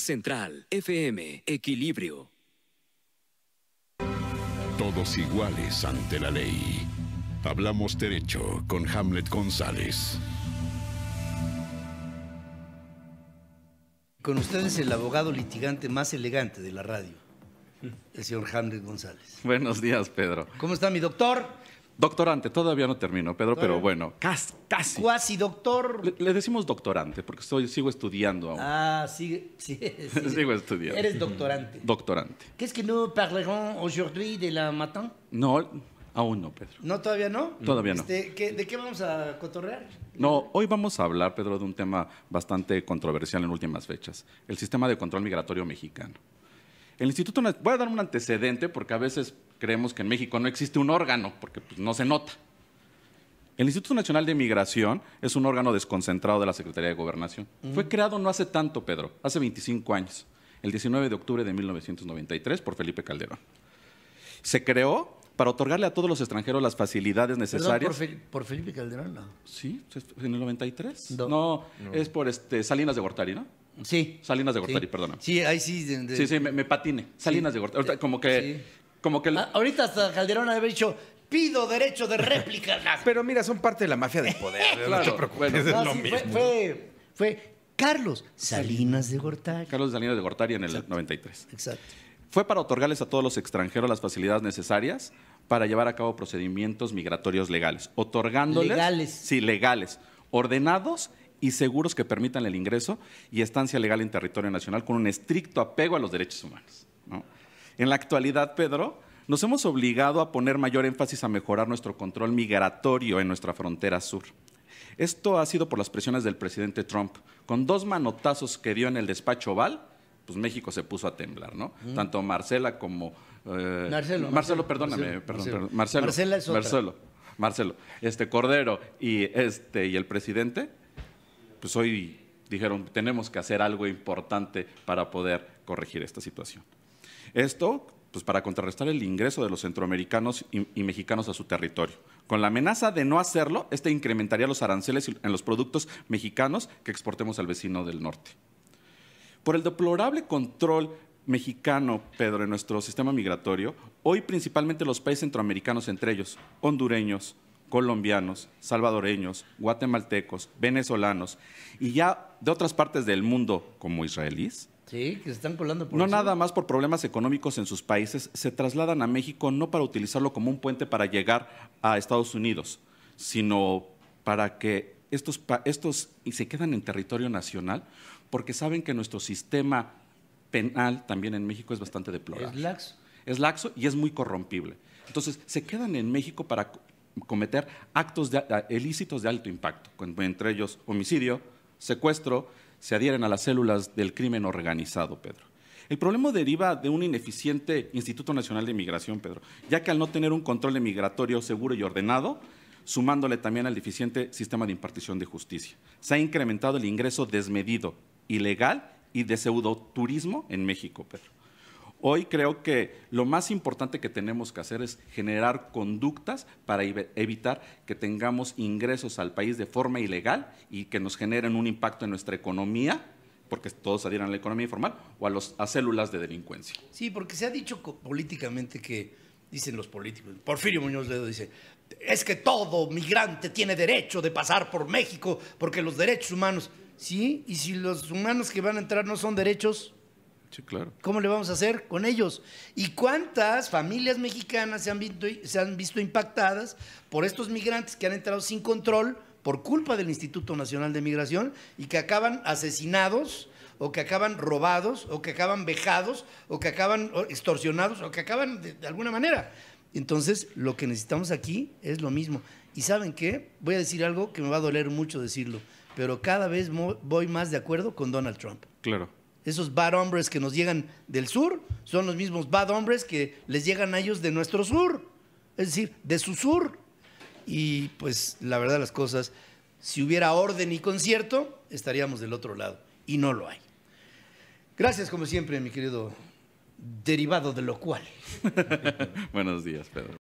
Central, FM, Equilibrio. Todos iguales ante la ley. Hablamos derecho con Hamlet González. Con ustedes el abogado litigante más elegante de la radio, el señor Hamlet González. Buenos días, Pedro. ¿Cómo está mi doctor? Doctorante, todavía no termino, Pedro, pero bueno, casi. Cuasi doctor. Le, decimos doctorante porque estoy, sigo estudiando aún. Ah, sí, sí, sigo estudiando. Eres doctorante. Doctorante. ¿Qué es que no parlerons aujourd'hui de la matin? No, aún no, Pedro. ¿No todavía no? Todavía no. Este, ¿De qué vamos a cotorrear? No, hoy vamos a hablar, Pedro, de un tema bastante controversial en últimas fechas, el sistema de control migratorio mexicano. El Instituto, voy a dar un antecedente porque a veces creemos que en México no existe un órgano, porque pues, no se nota. El Instituto Nacional de Migración es un órgano desconcentrado de la Secretaría de Gobernación. Fue creado no hace tanto, Pedro, hace 25 años, el 19 de octubre de 1993 por Felipe Calderón. Se creó para otorgarle a todos los extranjeros las facilidades necesarias. Por, Felipe Calderón? Sí, en el 93. No, es por este, Salinas de Gortari, ¿no? Sí. Salinas de Gortari, perdona. Sí, ahí sí. Sí, sí, me, patine. Salinas de Gortari. Eh, como que como que... Ah, ahorita hasta Calderón había dicho, pido derecho de réplica. Pero mira, son parte de la mafia del poder. No te preocupes, Fue, Carlos Salinas de Gortari. Carlos Salinas de Gortari en el 93. Exacto. Fue para otorgarles a todos los extranjeros las facilidades necesarias para llevar a cabo procedimientos migratorios legales, otorgándoles... Legales. Sí, legales, ordenados y seguros que permitan el ingreso y estancia legal en territorio nacional con un estricto apego a los derechos humanos. ¿no? En la actualidad, Pedro, nos hemos obligado a poner mayor énfasis a mejorar nuestro control migratorio en nuestra frontera sur. Esto ha sido por las presiones del presidente Trump. Con dos manotazos que dio en el despacho Oval, pues México se puso a temblar, ¿no? Tanto Marcela como... Eh, Marcelo, Marcelo, perdóname, perdón, Marcelo, Marcelo, este Cordero y, este, y el presidente, pues hoy dijeron, tenemos que hacer algo importante para poder corregir esta situación. Esto pues para contrarrestar el ingreso de los centroamericanos y, y, mexicanos a su territorio. Con la amenaza de no hacerlo, este incrementaría los aranceles en los productos mexicanos que exportemos al vecino del norte. Por el deplorable control mexicano, Pedro, en nuestro sistema migratorio, hoy principalmente los países centroamericanos, entre ellos hondureños, colombianos, salvadoreños, guatemaltecos, venezolanos y ya de otras partes del mundo como israelíes. Sí, que se están colando por No nada más por problemas económicos en sus países, se trasladan a México no para utilizarlo como un puente para llegar a Estados Unidos, sino para que estos, estos y se quedan en territorio nacional porque saben que nuestro sistema penal también en México es bastante deplorable. Es laxo. Es laxo y es muy corrompible. Entonces, se quedan en México para cometer actos ilícitos de alto impacto, entre ellos homicidio, secuestro, se adhieren a las células del crimen organizado, Pedro. El problema deriva de un ineficiente Instituto Nacional de Migración, Pedro, ya que al no tener un control migratorio seguro y ordenado, sumándole también al deficiente sistema de impartición de justicia, se ha incrementado el ingreso desmedido, ilegal y de pseudoturismo en México, Pedro. Hoy creo que lo más importante que tenemos que hacer es generar conductas para evitar que tengamos ingresos al país de forma ilegal y que nos generen un impacto en nuestra economía porque todos adhieran a la economía informal o a, los, células de delincuencia. Sí, porque se ha dicho políticamente que, dicen los políticos, Porfirio Muñoz Ledo dice, es que todo migrante tiene derecho de pasar por México porque los derechos humanos, sí, y si los humanos que van a entrar no son derechos, Sí, claro. ¿Cómo le vamos a hacer con ellos? ¿Y cuántas familias mexicanas se han, visto, se han visto impactadas por estos migrantes que han entrado sin control por culpa del Instituto Nacional de Migración y que acaban asesinados? o que acaban robados, o que acaban vejados, o que acaban extorsionados, o que acaban de, de, alguna manera. Entonces, lo que necesitamos aquí es lo mismo. ¿Y saben qué? Voy a decir algo que me va a doler mucho decirlo, pero cada vez voy más de acuerdo con Donald Trump. Claro. Esos bad hombres que nos llegan del sur son los mismos bad hombres que les llegan a ellos de nuestro sur, es decir, de su sur. Y pues la verdad las cosas, si hubiera orden y concierto, estaríamos del otro lado. Y no lo hay. Gracias como siempre, mi querido derivado de lo cual. Buenos días, Pedro.